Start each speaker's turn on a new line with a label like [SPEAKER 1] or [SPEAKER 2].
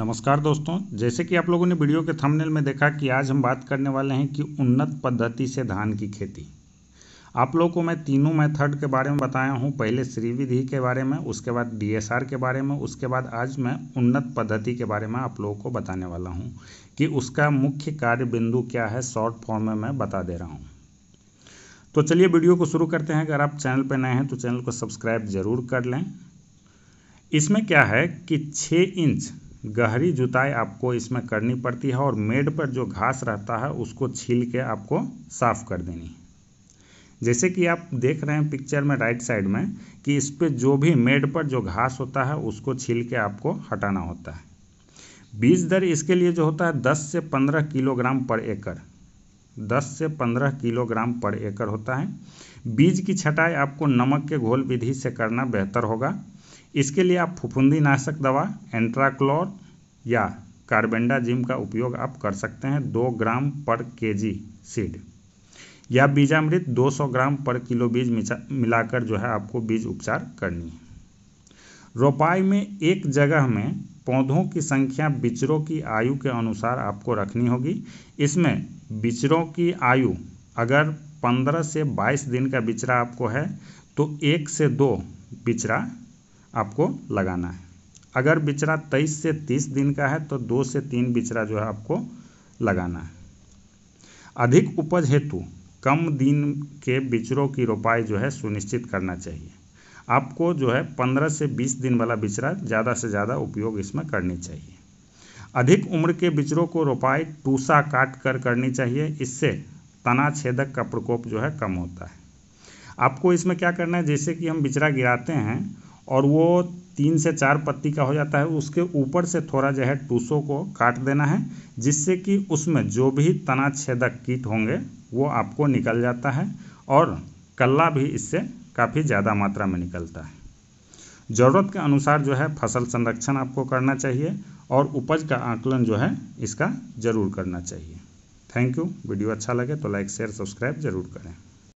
[SPEAKER 1] नमस्कार दोस्तों जैसे कि आप लोगों ने वीडियो के थंबनेल में देखा कि आज हम बात करने वाले हैं कि उन्नत पद्धति से धान की खेती आप लोगों को मैं तीनों मेथड के बारे में बताया हूं पहले श्रीविधि के बारे में उसके बाद डीएसआर के बारे में उसके बाद आज मैं उन्नत पद्धति के बारे में आप लोगों को बताने वाला हूँ कि उसका मुख्य कार्य बिंदु क्या है शॉर्ट फॉर्म में मैं बता दे रहा हूँ तो चलिए वीडियो को शुरू करते हैं अगर आप चैनल पर नए हैं तो चैनल को सब्सक्राइब जरूर कर लें इसमें क्या है कि छः इंच गहरी जुताई आपको इसमें करनी पड़ती है और मेड पर जो घास रहता है उसको छील के आपको साफ़ कर देनी है जैसे कि आप देख रहे हैं पिक्चर में राइट साइड में कि इस पर जो भी मेड पर जो घास होता है उसको छील के आपको हटाना होता है बीज दर इसके लिए जो होता है 10 से 15 किलोग्राम पर एकड़ 10 से 15 किलोग्राम पर एकड़ होता है बीज की छटाई आपको नमक के घोल विधि से करना बेहतर होगा इसके लिए आप फुफुंदी नाशक दवा एंट्राक्लोर या कार्बेंडाजिम का उपयोग आप कर सकते हैं दो ग्राम पर केजी सीड या बीजामृत 200 ग्राम पर किलो बीज मिलाकर जो है आपको बीज उपचार करनी है रोपाई में एक जगह में पौधों की संख्या बिचरों की आयु के अनुसार आपको रखनी होगी इसमें बिचरों की आयु अगर 15 से 22 दिन का बिचरा आपको है तो एक से दो बिचरा आपको लगाना है अगर बिचरा तेईस से तीस दिन का है तो दो से तीन बिचरा जो है आपको लगाना है अधिक उपज हेतु कम दिन के बिचरों की रोपाई जो है सुनिश्चित करना चाहिए आपको जो है 15 से 20 दिन वाला बिचरा ज़्यादा से ज़्यादा उपयोग इसमें करनी चाहिए अधिक उम्र के बिचरों को रोपाई टूसा काट कर करनी चाहिए इससे तना छेदक का प्रकोप जो है कम होता है आपको इसमें क्या करना है जैसे कि हम बिचरा गिराते हैं और वो तीन से चार पत्ती का हो जाता है उसके ऊपर से थोड़ा जो है टूसों को काट देना है जिससे कि उसमें जो भी तना छेदक कीट होंगे वो आपको निकल जाता है और कल्ला भी इससे काफ़ी ज़्यादा मात्रा में निकलता है ज़रूरत के अनुसार जो है फसल संरक्षण आपको करना चाहिए और उपज का आकलन जो है इसका ज़रूर करना चाहिए थैंक यू वीडियो अच्छा लगे तो लाइक शेयर सब्सक्राइब जरूर करें